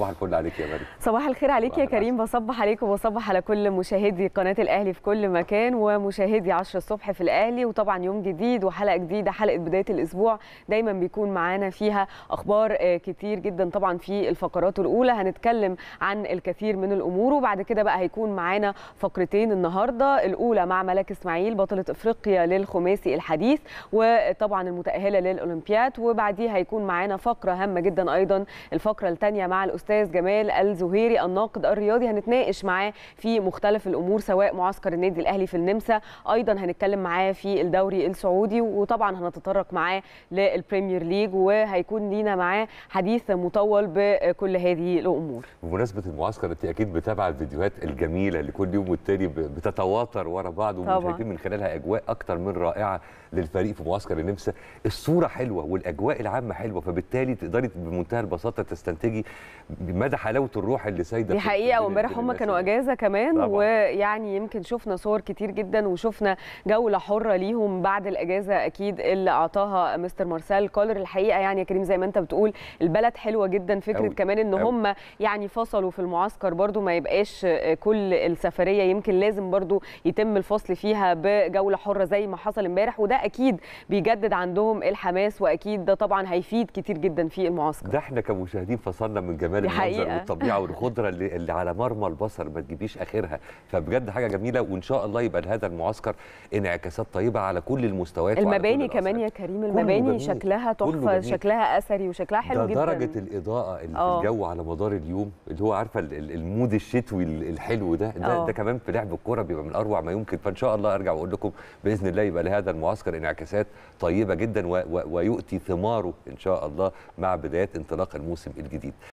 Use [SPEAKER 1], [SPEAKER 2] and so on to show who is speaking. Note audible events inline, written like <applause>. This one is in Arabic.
[SPEAKER 1] صباح الفل عليك يا مريم
[SPEAKER 2] صباح الخير عليك يا كريم بصبح عليك وبصبح على كل مشاهدي قناه الاهلي في كل مكان ومشاهدي 10 الصبح في الاهلي وطبعا يوم جديد وحلقه جديده حلقه بدايه الاسبوع دايما بيكون معانا فيها اخبار آه، كتير جدا طبعا في الفقرات الاولى هنتكلم عن الكثير من الامور وبعد كده بقى هيكون معانا فقرتين النهارده الاولى مع ملاك اسماعيل بطله افريقيا للخماسي الحديث وطبعا المتاهله للاولمبياد وبعديها هيكون معانا فقره هامه جدا ايضا الفقره الثانيه مع الاستاذ جمال الزهيري الناقد الرياضي هنتناقش معاه في مختلف الامور سواء معسكر النادي الاهلي في النمسا ايضا هنتكلم معاه في الدوري السعودي وطبعا هنتطرق معاه للبريمير ليج وهيكون لينا معاه حديث مطول بكل هذه الامور
[SPEAKER 1] بمناسبه المعسكر انت اكيد بتابعه الفيديوهات الجميله اللي كل يوم والتاني بتتواتر ورا بعض ومشاهدين من خلالها اجواء اكتر من رائعه للفريق في معسكر النمسا الصوره حلوه والاجواء العامه حلوه فبالتالي تقدري بمنتهى البساطه تستنتجي مدى حلاوه الروح اللي سايده دي حقيقه وامبارح هم
[SPEAKER 2] كانوا يعني. اجازه كمان طبعا. ويعني يمكن شفنا صور كتير جدا وشفنا جوله حره ليهم بعد الاجازه اكيد اللي اعطاها مستر مارسيل كولر الحقيقه يعني يا كريم زي ما انت بتقول البلد حلوه جدا فكره أوي. كمان ان هم يعني فصلوا في المعسكر برده ما يبقاش كل السفريه يمكن لازم برده يتم الفصل فيها بجوله حره زي ما حصل امبارح وده اكيد بيجدد عندهم الحماس واكيد ده طبعا هيفيد كتير جدا في المعسكر ده
[SPEAKER 1] احنا كمشاهدين فصلنا من جمال دي حقيقة والطبيعه <laughs> والخضره اللي, اللي على مرمى البصر ما تجيبيش اخرها فبجد حاجه جميله وان شاء الله يبقى لهذا المعسكر انعكاسات طيبه على كل المستويات المباني
[SPEAKER 2] كمان يا كريم المباني شكلها تحفه شكلها اثري وشكلها حلو جدا درجه
[SPEAKER 1] الاضاءه اللي في آه. الجو على مدار اليوم اللي هو عارفه المود الشتوي الحلو ده ده, آه. ده كمان في لعب الكوره بيبقى من اروع ما يمكن فان شاء الله ارجع واقول لكم باذن الله يبقى لهذا المعسكر انعكاسات طيبه جدا ويؤتي ثماره ان شاء الله مع بدايه انطلاق الموسم الجديد